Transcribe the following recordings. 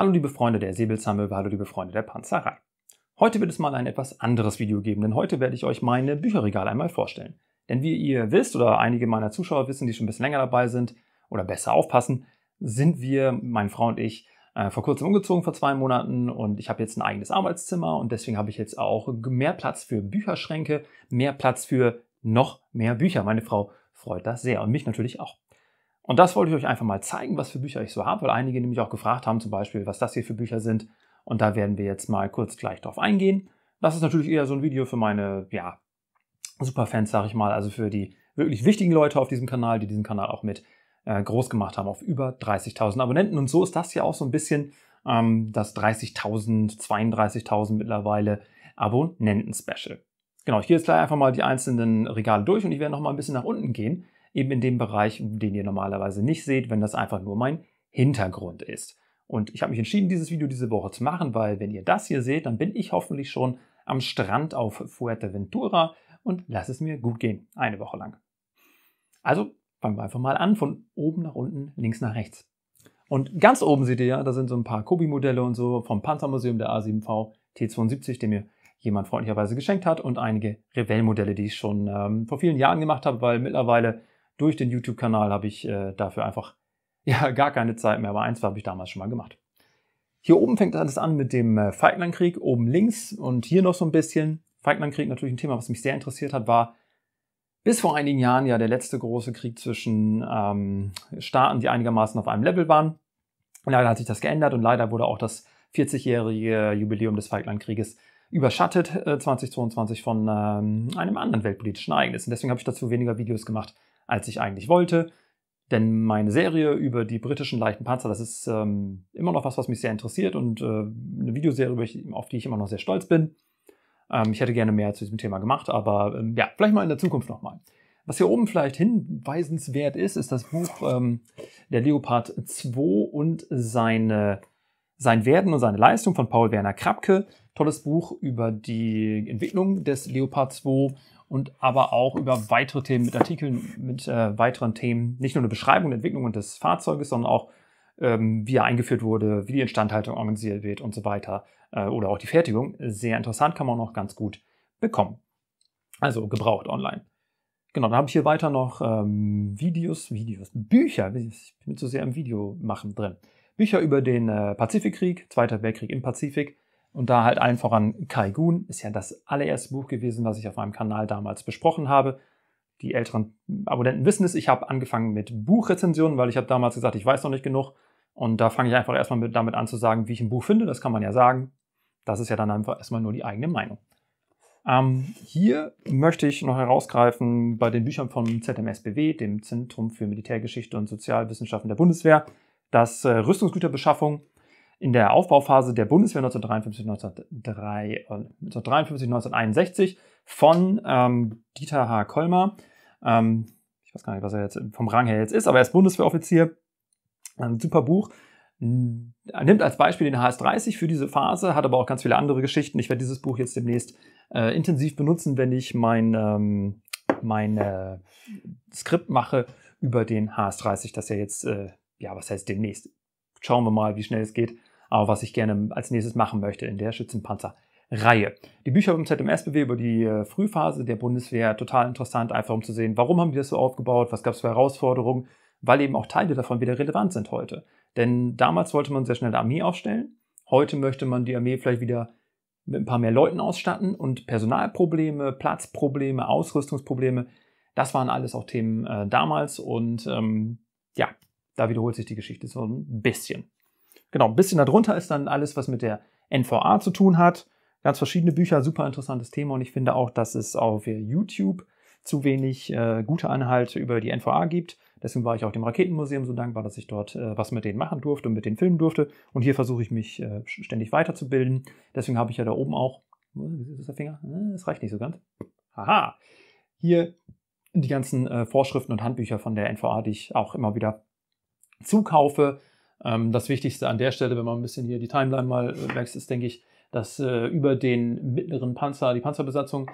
Hallo liebe Freunde der Säbelzahnmöwe, hallo liebe Freunde der Panzerei. Heute wird es mal ein etwas anderes Video geben, denn heute werde ich euch meine Bücherregale einmal vorstellen. Denn wie ihr wisst oder einige meiner Zuschauer wissen, die schon ein bisschen länger dabei sind oder besser aufpassen, sind wir, meine Frau und ich, äh, vor kurzem umgezogen, vor zwei Monaten, und ich habe jetzt ein eigenes Arbeitszimmer und deswegen habe ich jetzt auch mehr Platz für Bücherschränke, mehr Platz für noch mehr Bücher. Meine Frau freut das sehr und mich natürlich auch. Und das wollte ich euch einfach mal zeigen, was für Bücher ich so habe, weil einige nämlich auch gefragt haben, zum Beispiel, was das hier für Bücher sind. Und da werden wir jetzt mal kurz gleich drauf eingehen. Das ist natürlich eher so ein Video für meine, ja, Superfans, sag ich mal, also für die wirklich wichtigen Leute auf diesem Kanal, die diesen Kanal auch mit äh, groß gemacht haben, auf über 30.000 Abonnenten. Und so ist das hier auch so ein bisschen ähm, das 30.000, 32.000 mittlerweile Abonnenten-Special. Genau, ich gehe jetzt gleich einfach mal die einzelnen Regale durch und ich werde noch mal ein bisschen nach unten gehen, eben in dem Bereich, den ihr normalerweise nicht seht, wenn das einfach nur mein Hintergrund ist. Und ich habe mich entschieden, dieses Video diese Woche zu machen, weil wenn ihr das hier seht, dann bin ich hoffentlich schon am Strand auf Fuerteventura und lasse es mir gut gehen, eine Woche lang. Also fangen wir einfach mal an, von oben nach unten, links nach rechts. Und ganz oben seht ihr ja, da sind so ein paar Kobi-Modelle und so vom Panzermuseum der A7V T72, den mir jemand freundlicherweise geschenkt hat und einige Revell-Modelle, die ich schon ähm, vor vielen Jahren gemacht habe, weil mittlerweile durch den YouTube-Kanal habe ich äh, dafür einfach ja gar keine Zeit mehr, aber eins habe ich damals schon mal gemacht. Hier oben fängt alles an mit dem äh, Falklandkrieg, oben links und hier noch so ein bisschen. Falklandkrieg natürlich ein Thema, was mich sehr interessiert hat, war bis vor einigen Jahren ja der letzte große Krieg zwischen ähm, Staaten, die einigermaßen auf einem Level waren. leider hat sich das geändert und leider wurde auch das 40-jährige Jubiläum des Falklandkrieges überschattet, äh, 2022 von ähm, einem anderen weltpolitischen Ereignis. Und deswegen habe ich dazu weniger Videos gemacht als ich eigentlich wollte. Denn meine Serie über die britischen leichten Panzer, das ist ähm, immer noch was, was mich sehr interessiert und äh, eine Videoserie, auf die ich immer noch sehr stolz bin. Ähm, ich hätte gerne mehr zu diesem Thema gemacht, aber ähm, ja, vielleicht mal in der Zukunft nochmal. Was hier oben vielleicht hinweisenswert ist, ist das Buch ähm, Der Leopard 2 und seine, sein Werden und seine Leistung von Paul Werner Krabke. Tolles Buch über die Entwicklung des Leopard 2 und aber auch über weitere Themen mit Artikeln, mit äh, weiteren Themen. Nicht nur eine Beschreibung der Entwicklung und des Fahrzeuges, sondern auch, ähm, wie er eingeführt wurde, wie die Instandhaltung organisiert wird und so weiter. Äh, oder auch die Fertigung. Sehr interessant, kann man auch noch ganz gut bekommen. Also gebraucht online. Genau, dann habe ich hier weiter noch ähm, Videos, Videos, Bücher. Ich bin zu sehr im Video machen drin. Bücher über den äh, Pazifikkrieg, Zweiter Weltkrieg im Pazifik, und da halt allen voran Kaigun ist ja das allererste Buch gewesen, was ich auf meinem Kanal damals besprochen habe. Die älteren Abonnenten wissen es. Ich habe angefangen mit Buchrezensionen, weil ich habe damals gesagt, ich weiß noch nicht genug. Und da fange ich einfach erstmal mit, damit an zu sagen, wie ich ein Buch finde. Das kann man ja sagen. Das ist ja dann einfach erstmal nur die eigene Meinung. Ähm, hier möchte ich noch herausgreifen bei den Büchern vom ZMSBW, dem Zentrum für Militärgeschichte und Sozialwissenschaften der Bundeswehr, dass äh, Rüstungsgüterbeschaffung in der Aufbauphase der Bundeswehr 1953, 1953 1961 von ähm, Dieter H. Kolmer. Ähm, ich weiß gar nicht, was er jetzt vom Rang her jetzt ist, aber er ist Bundeswehroffizier. Ein ähm, super Buch. Er nimmt als Beispiel den HS-30 für diese Phase, hat aber auch ganz viele andere Geschichten. Ich werde dieses Buch jetzt demnächst äh, intensiv benutzen, wenn ich mein, ähm, mein äh, Skript mache über den HS-30, das ja jetzt, äh, ja, was heißt demnächst? Schauen wir mal, wie schnell es geht aber was ich gerne als nächstes machen möchte in der Schützenpanzer-Reihe. Die Bücher vom ZMS-BW über die äh, Frühphase der Bundeswehr, total interessant, einfach um zu sehen, warum haben die das so aufgebaut, was gab es für Herausforderungen, weil eben auch Teile davon wieder relevant sind heute. Denn damals wollte man sehr schnell eine Armee aufstellen, heute möchte man die Armee vielleicht wieder mit ein paar mehr Leuten ausstatten und Personalprobleme, Platzprobleme, Ausrüstungsprobleme, das waren alles auch Themen äh, damals und ähm, ja, da wiederholt sich die Geschichte so ein bisschen. Genau, ein bisschen darunter ist dann alles, was mit der NVA zu tun hat. Ganz verschiedene Bücher, super interessantes Thema und ich finde auch, dass es auf YouTube zu wenig äh, gute Anhalte über die NVA gibt. Deswegen war ich auch dem Raketenmuseum so dankbar, dass ich dort äh, was mit denen machen durfte und mit denen filmen durfte. Und hier versuche ich mich äh, ständig weiterzubilden. Deswegen habe ich ja da oben auch, wie ist der Finger? Das äh, reicht nicht so ganz. Haha! Hier die ganzen äh, Vorschriften und Handbücher von der NVA, die ich auch immer wieder zukaufe, ähm, das Wichtigste an der Stelle, wenn man ein bisschen hier die Timeline mal äh, wächst, ist, denke ich, dass äh, über den mittleren Panzer, die Panzerbesatzung,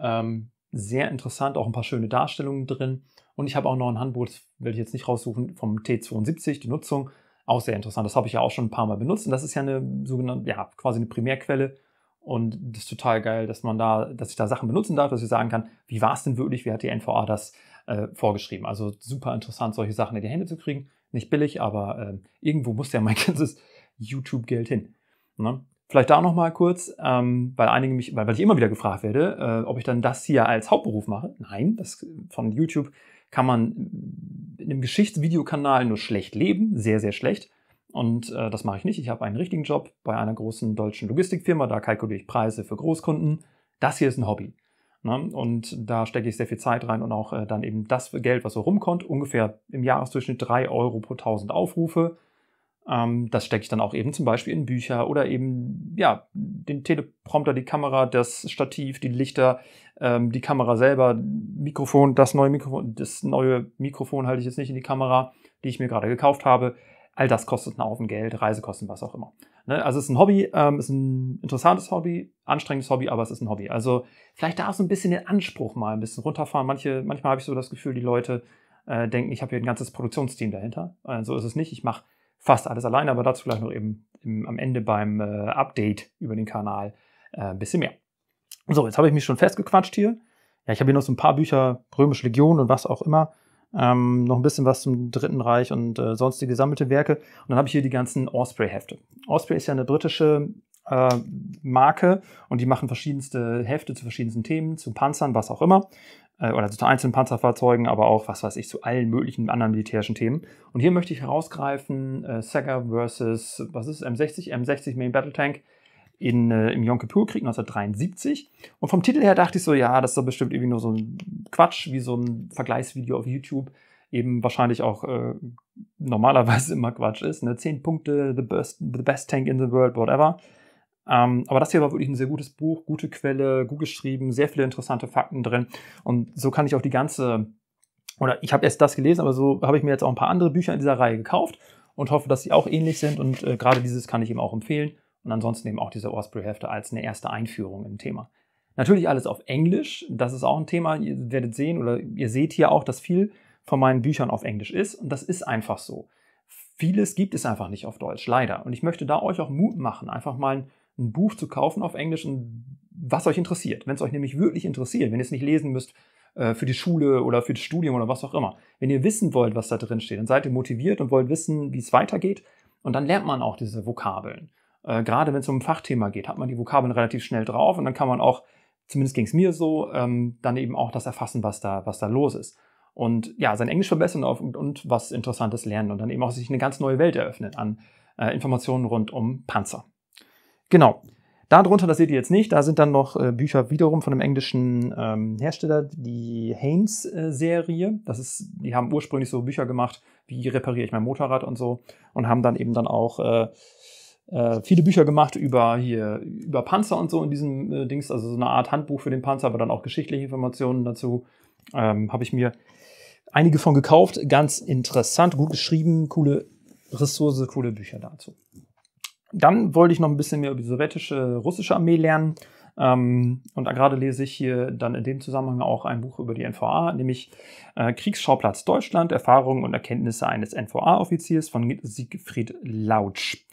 ähm, sehr interessant, auch ein paar schöne Darstellungen drin. Und ich habe auch noch ein Handbuch, das will ich jetzt nicht raussuchen, vom T72, die Nutzung. Auch sehr interessant. Das habe ich ja auch schon ein paar Mal benutzt. Und das ist ja eine sogenannte, ja, quasi eine Primärquelle. Und das ist total geil, dass man da, dass ich da Sachen benutzen darf, dass ich sagen kann, wie war es denn wirklich, wie hat die NVA das äh, vorgeschrieben. Also super interessant, solche Sachen in die Hände zu kriegen nicht billig, aber äh, irgendwo muss ja mein ganzes YouTube-Geld hin. Ne? Vielleicht da noch mal kurz, ähm, weil einige mich, weil, weil ich immer wieder gefragt werde, äh, ob ich dann das hier als Hauptberuf mache. Nein, das von YouTube kann man mm, in einem Geschichtsvideokanal nur schlecht leben, sehr, sehr schlecht. Und äh, das mache ich nicht. Ich habe einen richtigen Job bei einer großen deutschen Logistikfirma, da kalkuliere ich Preise für Großkunden. Das hier ist ein Hobby. Ne? Und da stecke ich sehr viel Zeit rein und auch äh, dann eben das Geld, was so rumkommt, ungefähr im Jahresdurchschnitt 3 Euro pro 1000 Aufrufe. Ähm, das stecke ich dann auch eben zum Beispiel in Bücher oder eben, ja, den Teleprompter, die Kamera, das Stativ, die Lichter, ähm, die Kamera selber, Mikrofon, das neue Mikrofon, das neue Mikrofon halte ich jetzt nicht in die Kamera, die ich mir gerade gekauft habe. All das kostet einen Haufen Geld, Reisekosten, was auch immer. Ne? Also es ist ein Hobby, ähm, ist ein interessantes Hobby, anstrengendes Hobby, aber es ist ein Hobby. Also vielleicht darf es ein bisschen den Anspruch mal ein bisschen runterfahren. Manche, manchmal habe ich so das Gefühl, die Leute äh, denken, ich habe hier ein ganzes Produktionsteam dahinter. Äh, so ist es nicht. Ich mache fast alles alleine, aber dazu vielleicht noch eben im, am Ende beim äh, Update über den Kanal äh, ein bisschen mehr. So, jetzt habe ich mich schon festgequatscht hier. Ja, ich habe hier noch so ein paar Bücher, Römische Legion und was auch immer. Ähm, noch ein bisschen was zum Dritten Reich und äh, sonstige gesammelte Werke. Und dann habe ich hier die ganzen Osprey-Hefte. Osprey ist ja eine britische äh, Marke und die machen verschiedenste Hefte zu verschiedensten Themen, zu Panzern, was auch immer äh, oder zu einzelnen Panzerfahrzeugen, aber auch, was weiß ich, zu allen möglichen anderen militärischen Themen. Und hier möchte ich herausgreifen, äh, Sega versus, was ist, M60, M60 Main Battle Tank in, äh, im Yom Kippur-Krieg 1973. Und vom Titel her dachte ich so, ja, das ist doch bestimmt irgendwie nur so ein Quatsch, wie so ein Vergleichsvideo auf YouTube eben wahrscheinlich auch äh, normalerweise immer Quatsch ist. Ne? Zehn Punkte, the best, the best Tank in the World, whatever. Ähm, aber das hier war wirklich ein sehr gutes Buch, gute Quelle, gut geschrieben, sehr viele interessante Fakten drin. Und so kann ich auch die ganze, oder ich habe erst das gelesen, aber so habe ich mir jetzt auch ein paar andere Bücher in dieser Reihe gekauft und hoffe, dass sie auch ähnlich sind. Und äh, gerade dieses kann ich ihm auch empfehlen. Und ansonsten eben auch diese osprey hälfte als eine erste Einführung im Thema. Natürlich alles auf Englisch, das ist auch ein Thema. Ihr werdet sehen oder ihr seht hier auch, dass viel von meinen Büchern auf Englisch ist. Und das ist einfach so. Vieles gibt es einfach nicht auf Deutsch, leider. Und ich möchte da euch auch Mut machen, einfach mal ein Buch zu kaufen auf Englisch, was euch interessiert. Wenn es euch nämlich wirklich interessiert, wenn ihr es nicht lesen müsst äh, für die Schule oder für das Studium oder was auch immer. Wenn ihr wissen wollt, was da drin steht, dann seid ihr motiviert und wollt wissen, wie es weitergeht. Und dann lernt man auch diese Vokabeln. Äh, gerade wenn es um ein Fachthema geht, hat man die Vokabeln relativ schnell drauf und dann kann man auch, zumindest ging es mir so, ähm, dann eben auch das erfassen, was da, was da los ist. Und ja, sein Englisch verbessern und, und was Interessantes lernen und dann eben auch sich eine ganz neue Welt eröffnen an äh, Informationen rund um Panzer. Genau. Darunter, das seht ihr jetzt nicht, da sind dann noch äh, Bücher wiederum von einem englischen ähm, Hersteller, die Haynes-Serie. Äh, die haben ursprünglich so Bücher gemacht, wie repariere ich mein Motorrad und so, und haben dann eben dann auch äh, äh viele Bücher gemacht über hier über Panzer und so in diesem äh, Dings, also so eine Art Handbuch für den Panzer, aber dann auch geschichtliche Informationen dazu. Ähm, Habe ich mir einige von gekauft, ganz interessant, gut geschrieben, coole Ressource, coole Bücher dazu. Dann wollte ich noch ein bisschen mehr über die sowjetische, russische Armee lernen. Ähm, und gerade lese ich hier dann in dem Zusammenhang auch ein Buch über die NVA, nämlich äh, Kriegsschauplatz Deutschland, Erfahrungen und Erkenntnisse eines NVA-Offiziers von Siegfried Lautsch.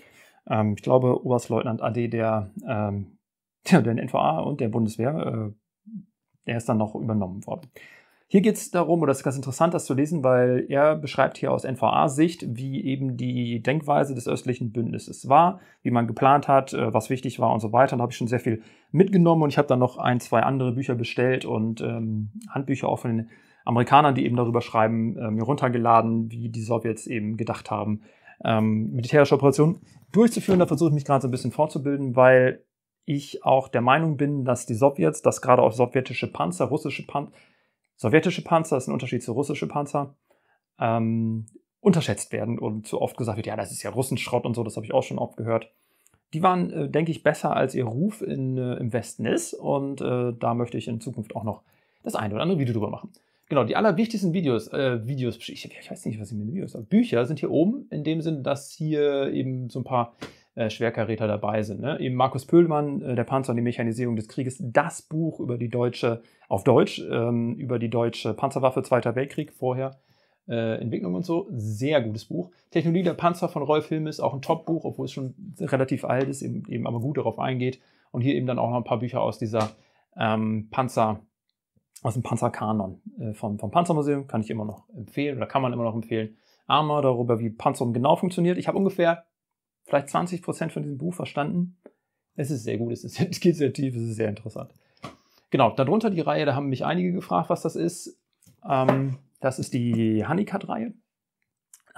Ähm, ich glaube, Oberstleutnant AD der, ähm, der, der NVA und der Bundeswehr, äh, der ist dann noch übernommen worden. Hier geht es darum, oder es ist ganz interessant, das zu lesen, weil er beschreibt hier aus NVA-Sicht, wie eben die Denkweise des östlichen Bündnisses war, wie man geplant hat, äh, was wichtig war und so weiter. Und da habe ich schon sehr viel mitgenommen und ich habe dann noch ein, zwei andere Bücher bestellt und ähm, Handbücher auch von den Amerikanern, die eben darüber schreiben, äh, mir runtergeladen, wie die Sowjets eben gedacht haben, ähm, militärische Operationen durchzuführen. Da versuche ich mich gerade so ein bisschen vorzubilden, weil ich auch der Meinung bin, dass die Sowjets, dass gerade auch sowjetische Panzer, russische Panzer, sowjetische Panzer, das ist ein Unterschied zu russische Panzer, ähm, unterschätzt werden und zu oft gesagt wird, ja, das ist ja Russenschrott und so, das habe ich auch schon oft gehört. Die waren, äh, denke ich, besser als ihr Ruf in, äh, im Westen ist und äh, da möchte ich in Zukunft auch noch das eine oder andere Video drüber machen. Genau, die allerwichtigsten Videos, äh, Videos, ich, ich, weiß nicht, was ich mit Videos sage, Bücher sind hier oben, in dem Sinne, dass hier eben so ein paar äh, Schwerkaräter dabei sind. Ne? Eben Markus Pöhlmann, äh, Der Panzer und die Mechanisierung des Krieges, das Buch über die deutsche, auf Deutsch, ähm, über die deutsche Panzerwaffe Zweiter Weltkrieg vorher. Äh, Entwicklung und so, sehr gutes Buch. Technologie der Panzer von Rolf Hilm ist auch ein Top-Buch, obwohl es schon relativ alt ist, eben, eben, aber gut darauf eingeht. Und hier eben dann auch noch ein paar Bücher aus dieser ähm, Panzer, aus dem Panzerkanon äh, vom, vom Panzermuseum, kann ich immer noch empfehlen oder kann man immer noch empfehlen. Armer darüber, wie Panzerung genau funktioniert. Ich habe ungefähr vielleicht 20 Prozent von diesem Buch verstanden. Es ist sehr gut, es, ist, geht sehr tief, es ist sehr interessant. Genau, darunter die Reihe, da haben mich einige gefragt, was das ist. Ähm, das ist die Honeycut-Reihe.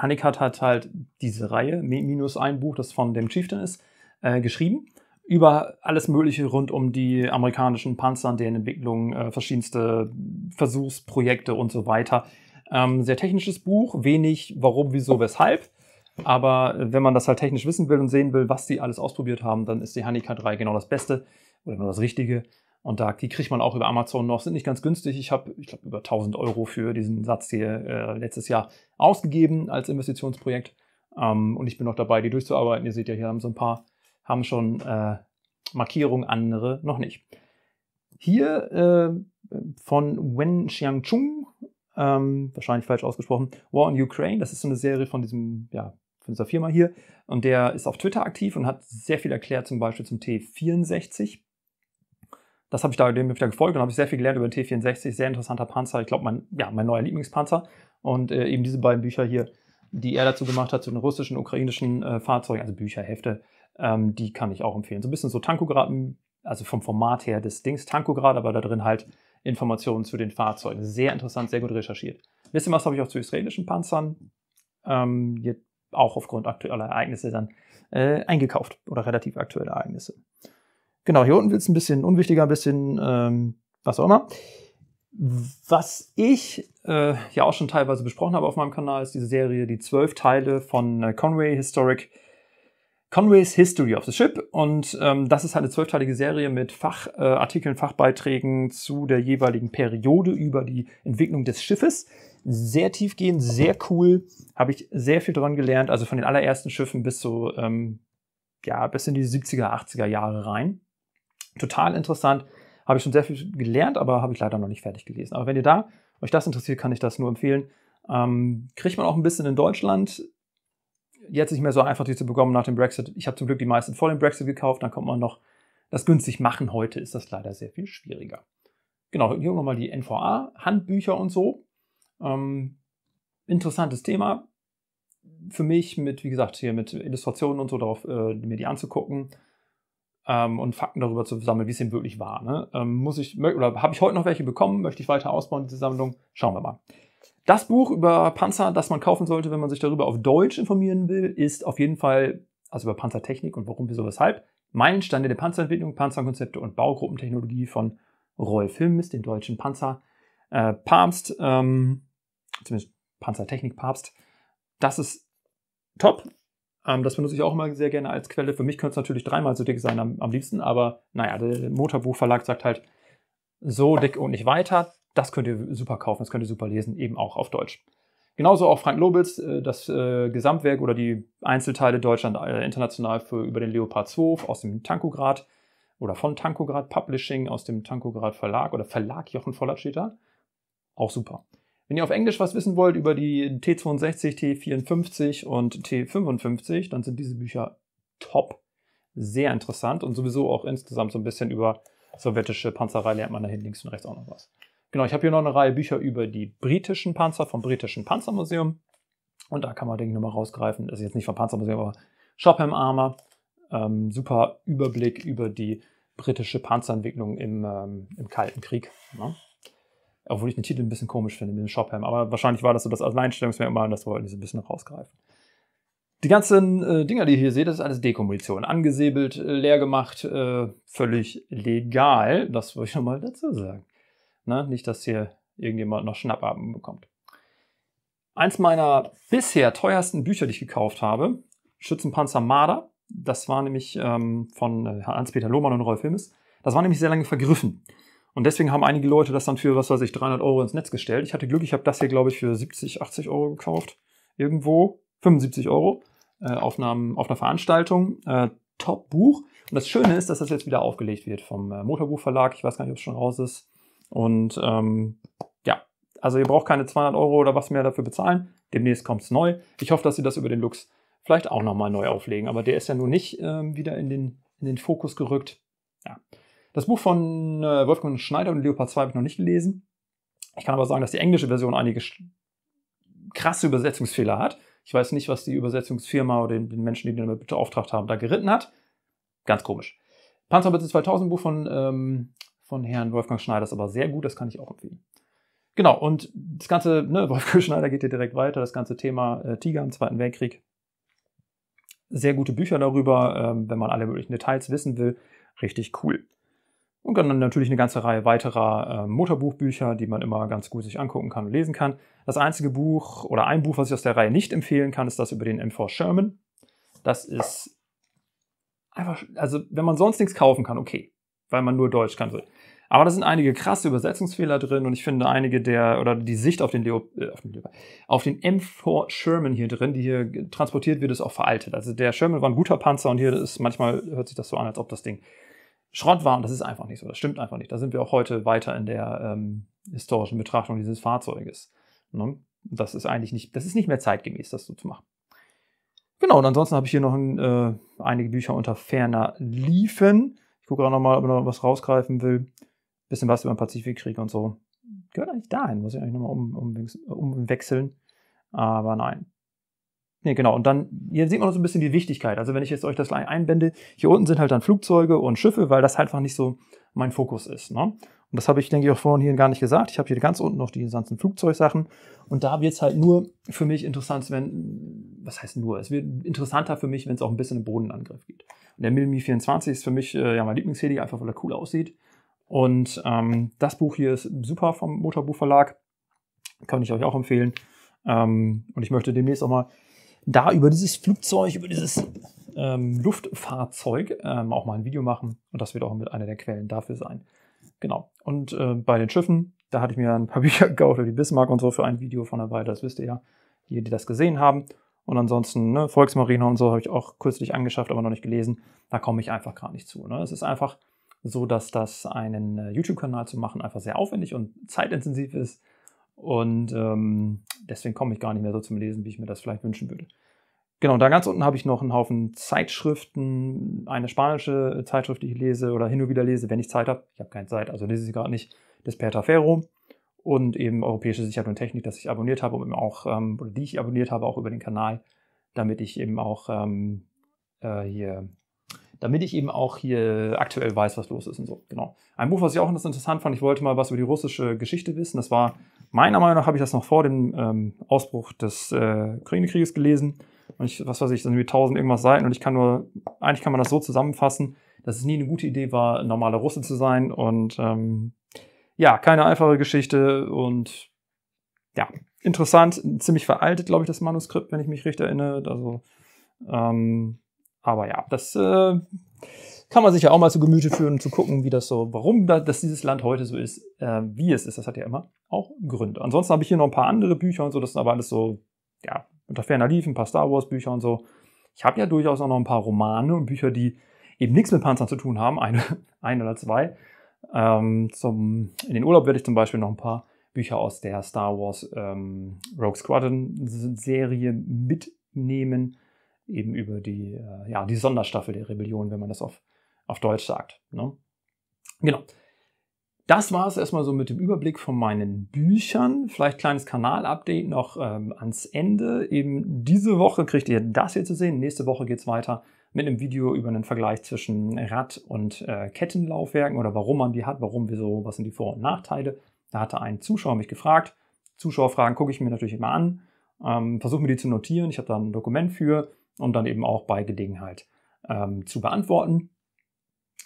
Honeycut hat halt diese Reihe, minus ein Buch, das von dem Chieftain ist, äh, geschrieben. Über alles Mögliche rund um die amerikanischen Panzer, deren Entwicklung, äh, verschiedenste Versuchsprojekte und so weiter. Ähm, sehr technisches Buch, wenig warum, wieso, weshalb. Aber wenn man das halt technisch wissen will und sehen will, was die alles ausprobiert haben, dann ist die Honeycat 3 genau das Beste oder nur das Richtige. Und da, die kriegt man auch über Amazon noch, sind nicht ganz günstig. Ich habe, ich glaube, über 1000 Euro für diesen Satz hier äh, letztes Jahr ausgegeben als Investitionsprojekt. Ähm, und ich bin noch dabei, die durchzuarbeiten. Ihr seht ja, hier haben so ein paar, haben schon äh, Markierungen, andere noch nicht. Hier äh, von Wen Xiangchung, ähm, wahrscheinlich falsch ausgesprochen, War in Ukraine. Das ist so eine Serie von diesem ja, von dieser Firma hier. Und der ist auf Twitter aktiv und hat sehr viel erklärt, zum Beispiel zum T64. Das habe ich da dem wieder gefolgt und habe sehr viel gelernt über den T64. Sehr interessanter Panzer. Ich glaube, mein, ja, mein neuer Lieblingspanzer. Und äh, eben diese beiden Bücher hier, die er dazu gemacht hat, zu den russischen, ukrainischen äh, Fahrzeugen, also Bücher, Hefte, ähm, die kann ich auch empfehlen. So ein bisschen so Tankograd, also vom Format her des Dings Tankograd, aber da drin halt Informationen zu den Fahrzeugen. Sehr interessant, sehr gut recherchiert. Ein bisschen was habe ich auch zu israelischen Panzern. Ähm, jetzt auch aufgrund aktueller Ereignisse dann äh, eingekauft oder relativ aktuelle Ereignisse. Genau, hier unten wird es ein bisschen unwichtiger, ein bisschen ähm, was auch immer. Was ich äh, ja auch schon teilweise besprochen habe auf meinem Kanal, ist diese Serie, die zwölf Teile von äh, Conway Historic Conway's History of the Ship. Und ähm, das ist halt eine zwölfteilige Serie mit Fachartikeln, äh, Fachbeiträgen zu der jeweiligen Periode über die Entwicklung des Schiffes. Sehr tiefgehend, sehr cool. Habe ich sehr viel dran gelernt. Also von den allerersten Schiffen bis so, ähm, ja, bis in die 70er, 80er Jahre rein. Total interessant. Habe ich schon sehr viel gelernt, aber habe ich leider noch nicht fertig gelesen. Aber wenn ihr da euch das interessiert, kann ich das nur empfehlen. Ähm, kriegt man auch ein bisschen in Deutschland jetzt nicht mehr so einfach, die zu bekommen nach dem Brexit. Ich habe zum Glück die meisten vor dem Brexit gekauft, dann kommt man noch das günstig machen. Heute ist das leider sehr viel schwieriger. Genau, hier nochmal die NVA, Handbücher und so. Ähm, interessantes Thema für mich mit, wie gesagt, hier mit Illustrationen und so darauf, äh, mir die anzugucken ähm, und Fakten darüber zu sammeln, wie es denn wirklich war. Ne? Ähm, muss ich, oder habe ich heute noch welche bekommen? Möchte ich weiter ausbauen, diese Sammlung? Schauen wir mal. Das Buch über Panzer, das man kaufen sollte, wenn man sich darüber auf Deutsch informieren will, ist auf jeden Fall, also über Panzertechnik und warum, wieso, weshalb, Meilensteine der Panzerentwicklung, Panzerkonzepte und Baugruppentechnologie von Rolf Hilmes, dem deutschen Panzerpapst, äh, ähm, zumindest Panzertechnikpapst. Das ist top. Ähm, das benutze ich auch immer sehr gerne als Quelle. Für mich könnte es natürlich dreimal so dick sein am, am liebsten, aber naja, der Motorbuchverlag sagt halt, so dick und nicht weiter. Das könnt ihr super kaufen, das könnt ihr super lesen, eben auch auf Deutsch. Genauso auch Frank Lobels, äh, das äh, Gesamtwerk oder die Einzelteile Deutschland äh, international für, über den Leopard 2 aus dem Tankograd oder von Tankograd Publishing aus dem Tankograd Verlag oder Verlag Jochen Vollert steht da. Auch super. Wenn ihr auf Englisch was wissen wollt über die T62, T54 und T55, dann sind diese Bücher top, sehr interessant und sowieso auch insgesamt so ein bisschen über sowjetische Panzerei lernt man da hinten links und rechts auch noch was. Genau, ich habe hier noch eine Reihe Bücher über die britischen Panzer vom britischen Panzermuseum. Und da kann man, denke ich, nochmal rausgreifen. Das ist jetzt nicht vom Panzermuseum, aber Shopham Armor. Ähm, super Überblick über die britische Panzerentwicklung im, ähm, im Kalten Krieg. Ne? Obwohl ich den Titel ein bisschen komisch finde mit dem Shopham. Aber wahrscheinlich war das so das Alleinstellungsmerkmal und das wollten die so ein bisschen rausgreifen. Die ganzen äh, Dinger, die ihr hier seht, das ist alles Dekommission. Angesäbelt, äh, leer gemacht, äh, völlig legal. Das wollte ich nochmal dazu sagen. Ne? Nicht, dass hier irgendjemand noch Schnappatmen bekommt. Eins meiner bisher teuersten Bücher, die ich gekauft habe, Schützenpanzer Marder, das war nämlich ähm, von äh, Hans-Peter Lohmann und Rolf Hilmes, das war nämlich sehr lange vergriffen. Und deswegen haben einige Leute das dann für, was weiß ich, 300 Euro ins Netz gestellt. Ich hatte Glück, ich habe das hier, glaube ich, für 70, 80 Euro gekauft. Irgendwo, 75 Euro, äh, auf, einem, auf einer Veranstaltung. Äh, Top-Buch. Und das Schöne ist, dass das jetzt wieder aufgelegt wird vom äh, Motorbuchverlag. Ich weiß gar nicht, ob es schon raus ist. Und ähm, ja, also ihr braucht keine 200 Euro oder was mehr dafür bezahlen. Demnächst kommt es neu. Ich hoffe, dass sie das über den Lux vielleicht auch nochmal neu auflegen. Aber der ist ja nun nicht ähm, wieder in den, in den Fokus gerückt. Ja. Das Buch von äh, Wolfgang Schneider und Leopard 2 habe ich noch nicht gelesen. Ich kann aber sagen, dass die englische Version einige krasse Übersetzungsfehler hat. Ich weiß nicht, was die Übersetzungsfirma oder den, den Menschen, die den damit beauftragt haben, da geritten hat. Ganz komisch. Panzerbitze 2000 Buch von ähm, von Herrn Wolfgang Schneider ist aber sehr gut, das kann ich auch empfehlen. Genau, und das ganze, ne, Wolfgang Schneider geht hier direkt weiter, das ganze Thema äh, Tiger im Zweiten Weltkrieg. Sehr gute Bücher darüber, ähm, wenn man alle möglichen Details wissen will. Richtig cool. Und dann natürlich eine ganze Reihe weiterer äh, Motorbuchbücher, die man immer ganz gut sich angucken kann und lesen kann. Das einzige Buch oder ein Buch, was ich aus der Reihe nicht empfehlen kann, ist das über den MV Sherman. Das ist einfach, also wenn man sonst nichts kaufen kann, okay weil man nur Deutsch kann. Aber da sind einige krasse Übersetzungsfehler drin und ich finde einige der, oder die Sicht auf den, Leo, äh, auf den, auf den M4 Sherman hier drin, die hier transportiert wird, ist auch veraltet. Also der Sherman war ein guter Panzer und hier ist manchmal hört sich das so an, als ob das Ding Schrott war und das ist einfach nicht so. Das stimmt einfach nicht. Da sind wir auch heute weiter in der ähm, historischen Betrachtung dieses Fahrzeuges. Ne? Das ist eigentlich nicht, das ist nicht mehr zeitgemäß, das so zu machen. Genau, und ansonsten habe ich hier noch ein, äh, einige Bücher unter ferner liefen gucke auch nochmal, ob noch was rausgreifen will. Bisschen was über den Pazifikkrieg und so. Gehört eigentlich dahin, muss ich eigentlich nochmal um, um, umwechseln. Aber nein. Nee, genau. Und dann, hier sieht man so ein bisschen die Wichtigkeit. Also wenn ich jetzt euch das einbinde, hier unten sind halt dann Flugzeuge und Schiffe, weil das halt einfach nicht so mein Fokus ist. Ne? Und das habe ich, denke ich, auch vorhin hier gar nicht gesagt. Ich habe hier ganz unten noch die ganzen Flugzeugsachen. Und da wird es halt nur für mich interessant, wenn, was heißt nur, es wird interessanter für mich, wenn es auch ein bisschen im Bodenangriff geht. Und der Milmi 24 ist für mich äh, ja mein Lieblingsheli, einfach weil er cool aussieht. Und ähm, das Buch hier ist super vom Motorbuchverlag. Kann ich euch auch empfehlen. Ähm, und ich möchte demnächst auch mal da über dieses Flugzeug, über dieses ähm, Luftfahrzeug ähm, auch mal ein Video machen. Und das wird auch mit einer der Quellen dafür sein. Genau. Und äh, bei den Schiffen, da hatte ich mir ein paar Bücher gekauft wie Bismarck und so für ein Video von der Weile. Das wisst ihr ja, die, die das gesehen haben. Und ansonsten ne, Volksmarine und so habe ich auch kürzlich angeschafft, aber noch nicht gelesen. Da komme ich einfach gar nicht zu. Ne? Es ist einfach so, dass das einen äh, YouTube-Kanal zu machen einfach sehr aufwendig und zeitintensiv ist. Und ähm, deswegen komme ich gar nicht mehr so zum Lesen, wie ich mir das vielleicht wünschen würde. Genau, und da ganz unten habe ich noch einen Haufen Zeitschriften, eine spanische Zeitschrift, die ich lese oder hin und wieder lese, wenn ich Zeit habe. Ich habe keine Zeit, also lese ich gerade nicht. Despertaferro und eben europäische Sicherheit und Technik, das ich abonniert habe, um auch, ähm, oder die ich abonniert habe, auch über den Kanal, damit ich eben auch ähm, äh, hier damit ich eben auch hier aktuell weiß, was los ist und so. Genau. Ein Buch, was ich auch interessant fand, ich wollte mal was über die russische Geschichte wissen. Das war, meiner Meinung nach, habe ich das noch vor dem ähm, Ausbruch des äh, Ukraine-Krieges gelesen. Und ich, was weiß ich, das sind irgendwie 1000 irgendwas Seiten und ich kann nur, eigentlich kann man das so zusammenfassen, dass es nie eine gute Idee war, normaler Russe zu sein und ähm, ja, keine einfache Geschichte und ja, interessant, ziemlich veraltet, glaube ich, das Manuskript, wenn ich mich richtig erinnere. Also ähm, aber ja, das äh, kann man sich ja auch mal zu Gemüte führen, zu gucken, wie das so, warum da, dass dieses Land heute so ist, äh, wie es ist. Das hat ja immer auch Gründe. Ansonsten habe ich hier noch ein paar andere Bücher und so. Das sind aber alles so, ja, unter ferner Lief, ein paar Star Wars Bücher und so. Ich habe ja durchaus auch noch ein paar Romane und Bücher, die eben nichts mit Panzern zu tun haben, eine, ein oder zwei. Ähm, zum, in den Urlaub werde ich zum Beispiel noch ein paar Bücher aus der Star Wars ähm, Rogue Squadron Serie mitnehmen eben über die, äh, ja, die Sonderstaffel der Rebellion, wenn man das auf, auf Deutsch sagt. Ne? Genau. Das war es erstmal so mit dem Überblick von meinen Büchern. Vielleicht kleines Kanal-Update noch ähm, ans Ende. Eben diese Woche kriegt ihr das hier zu sehen. Nächste Woche geht es weiter mit einem Video über einen Vergleich zwischen Rad- und äh, Kettenlaufwerken oder warum man die hat, warum, wieso, was sind die Vor- und Nachteile. Da hatte ein Zuschauer mich gefragt. Zuschauerfragen gucke ich mir natürlich immer an, ähm, versuche mir die zu notieren. Ich habe da ein Dokument für und dann eben auch bei Gelegenheit ähm, zu beantworten.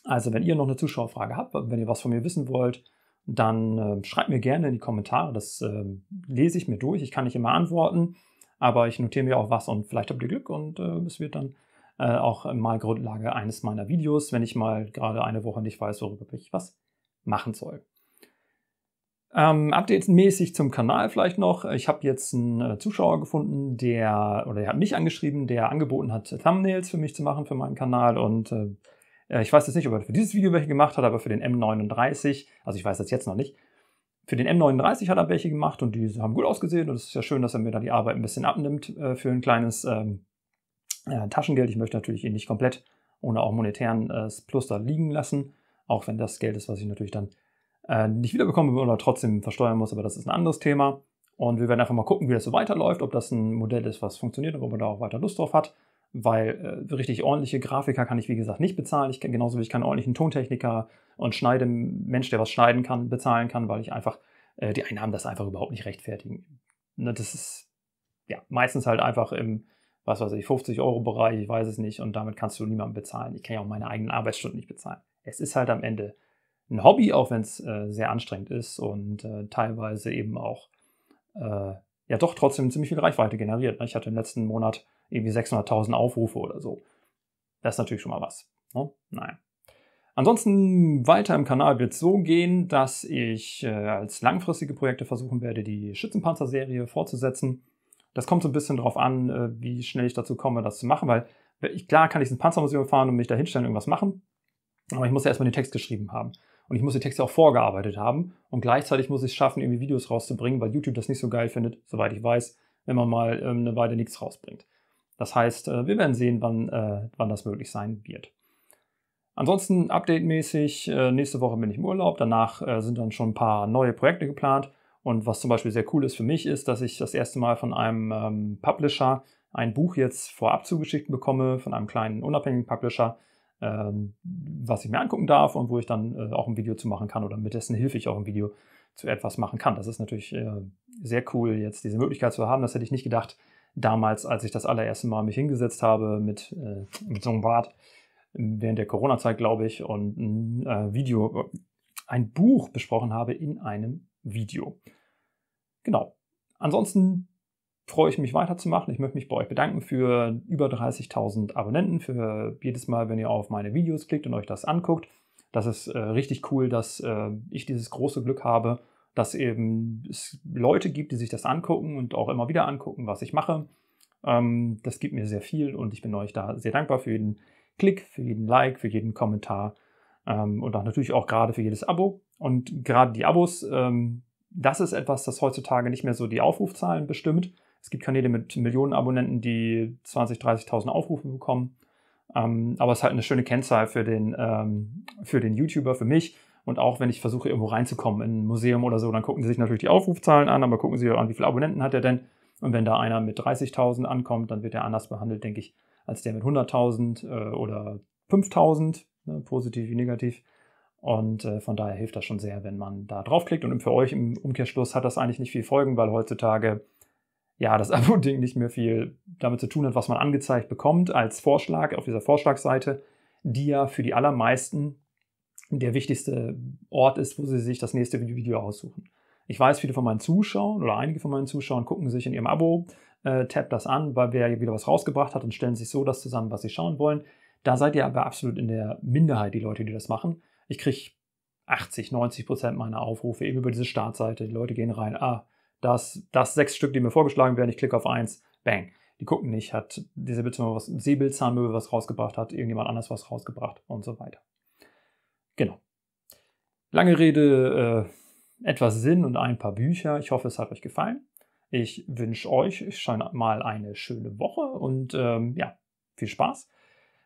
Also wenn ihr noch eine Zuschauerfrage habt, wenn ihr was von mir wissen wollt, dann äh, schreibt mir gerne in die Kommentare. Das äh, lese ich mir durch. Ich kann nicht immer antworten, aber ich notiere mir auch was und vielleicht habt ihr Glück und äh, es wird dann äh, auch mal Grundlage eines meiner Videos, wenn ich mal gerade eine Woche nicht weiß, worüber ich was machen soll. Ähm, Updates mäßig zum Kanal vielleicht noch. Ich habe jetzt einen äh, Zuschauer gefunden, der, oder der hat mich angeschrieben, der angeboten hat, Thumbnails für mich zu machen für meinen Kanal. Und äh, äh ich weiß jetzt nicht, ob er für dieses Video welche gemacht hat, aber für den M39, also ich weiß das jetzt noch nicht. Für den M39 hat er welche gemacht und die haben gut ausgesehen. Und es ist ja schön, dass er mir da die Arbeit ein bisschen abnimmt äh, für ein kleines ähm, äh, Taschengeld. Ich möchte natürlich ihn nicht komplett ohne auch monetären äh, Plus da liegen lassen, auch wenn das Geld ist, was ich natürlich dann äh, nicht wiederbekommen oder trotzdem versteuern muss, aber das ist ein anderes Thema. Und wir werden einfach mal gucken, wie das so weiterläuft, ob das ein Modell ist, was funktioniert und ob man da auch weiter Lust drauf hat. Weil äh, richtig ordentliche Grafiker kann ich, wie gesagt, nicht bezahlen. Ich, genauso wie ich keinen ordentlichen Tontechniker und Schneidemensch, der was schneiden kann, bezahlen kann, weil ich einfach, äh, die Einnahmen das einfach überhaupt nicht rechtfertigen. Ne, das ist ja meistens halt einfach im, was weiß ich, 50-Euro-Bereich, ich weiß es nicht, und damit kannst du niemanden bezahlen. Ich kann ja auch meine eigenen Arbeitsstunden nicht bezahlen. Es ist halt am Ende ein Hobby, auch wenn es äh, sehr anstrengend ist und äh, teilweise eben auch äh, ja doch trotzdem ziemlich viel Reichweite generiert. Ne? Ich hatte im letzten Monat irgendwie 600.000 Aufrufe oder so. Das ist natürlich schon mal was. Ne? Naja. Ansonsten weiter im Kanal wird es so gehen, dass ich äh, als langfristige Projekte versuchen werde, die Schützenpanzer-Serie fortzusetzen. Das kommt so ein bisschen darauf an, äh, wie schnell ich dazu komme, das zu machen, weil äh, ich, klar kann ich ins Panzermuseum fahren und mich da hinstellen und irgendwas machen, aber ich muss ja erstmal den Text geschrieben haben und ich muss die Texte auch vorgearbeitet haben und gleichzeitig muss ich es schaffen, irgendwie Videos rauszubringen, weil YouTube das nicht so geil findet, soweit ich weiß, wenn man mal ähm, eine Weile nichts rausbringt. Das heißt, äh, wir werden sehen, wann, äh, wann das möglich sein wird. Ansonsten update-mäßig, äh, nächste Woche bin ich im Urlaub, danach äh, sind dann schon ein paar neue Projekte geplant. Und was zum Beispiel sehr cool ist für mich, ist, dass ich das erste Mal von einem ähm, Publisher ein Buch jetzt vorab zugeschickt bekomme, von einem kleinen unabhängigen Publisher, ähm, was ich mir angucken darf und wo ich dann äh, auch ein Video zu machen kann oder mit dessen Hilfe ich auch ein Video zu etwas machen kann. Das ist natürlich äh, sehr cool, jetzt diese Möglichkeit zu haben. Das hätte ich nicht gedacht damals, als ich das allererste Mal mich hingesetzt habe mit, äh, mit so einem Bart während der Corona-Zeit, glaube ich, und ein Video, ein Buch besprochen habe in einem Video. Genau. Ansonsten freue ich mich weiterzumachen. Ich möchte mich bei euch bedanken für über 30.000 Abonnenten, für jedes Mal, wenn ihr auf meine Videos klickt und euch das anguckt. Das ist äh, richtig cool, dass äh, ich dieses große Glück habe, dass eben es Leute gibt, die sich das angucken und auch immer wieder angucken, was ich mache. Ähm, das gibt mir sehr viel und ich bin euch da sehr dankbar für jeden Klick, für jeden Like, für jeden Kommentar ähm, und auch natürlich auch gerade für jedes Abo. Und gerade die Abos, ähm, das ist etwas, das heutzutage nicht mehr so die Aufrufzahlen bestimmt, es gibt Kanäle mit Millionen Abonnenten, die 20.000, 30.000 Aufrufe bekommen. Ähm, aber es ist halt eine schöne Kennzahl für den, ähm, für den YouTuber, für mich. Und auch wenn ich versuche, irgendwo reinzukommen, in ein Museum oder so, dann gucken sie sich natürlich die Aufrufzahlen an, aber gucken sie auch an, wie viele Abonnenten hat er denn. Und wenn da einer mit 30.000 ankommt, dann wird er anders behandelt, denke ich, als der mit 100.000 äh, oder 5.000, ne, positiv wie negativ. Und äh, von daher hilft das schon sehr, wenn man da draufklickt. Und für euch im Umkehrschluss hat das eigentlich nicht viel Folgen, weil heutzutage ja, das Abo-Ding nicht mehr viel damit zu tun hat, was man angezeigt bekommt als Vorschlag auf dieser Vorschlagseite, die ja für die allermeisten der wichtigste Ort ist, wo sie sich das nächste Video aussuchen. Ich weiß, viele von meinen Zuschauern oder einige von meinen Zuschauern gucken sich in ihrem Abo, äh, tab das an, weil wer wieder was rausgebracht hat und stellen sich so das zusammen, was sie schauen wollen. Da seid ihr aber absolut in der Minderheit, die Leute, die das machen. Ich kriege 80, 90 Prozent meiner Aufrufe eben über diese Startseite. Die Leute gehen rein, ah, dass das sechs Stück, die mir vorgeschlagen werden, ich klicke auf eins, bang. Die gucken nicht, hat diese Bildzimmer was, Seebildzahnmöbel was rausgebracht, hat irgendjemand anders was rausgebracht und so weiter. Genau. Lange Rede, äh, etwas Sinn und ein paar Bücher. Ich hoffe, es hat euch gefallen. Ich wünsche euch schon mal eine schöne Woche und ähm, ja, viel Spaß.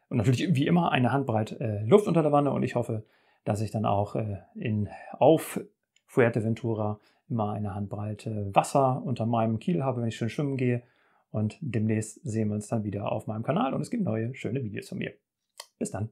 Und natürlich wie immer eine Handbreit äh, Luft unter der Wanne und ich hoffe, dass ich dann auch äh, in, auf Fuerteventura immer eine Handbreite Wasser unter meinem Kiel habe, wenn ich schön schwimmen gehe. Und demnächst sehen wir uns dann wieder auf meinem Kanal und es gibt neue schöne Videos von mir. Bis dann.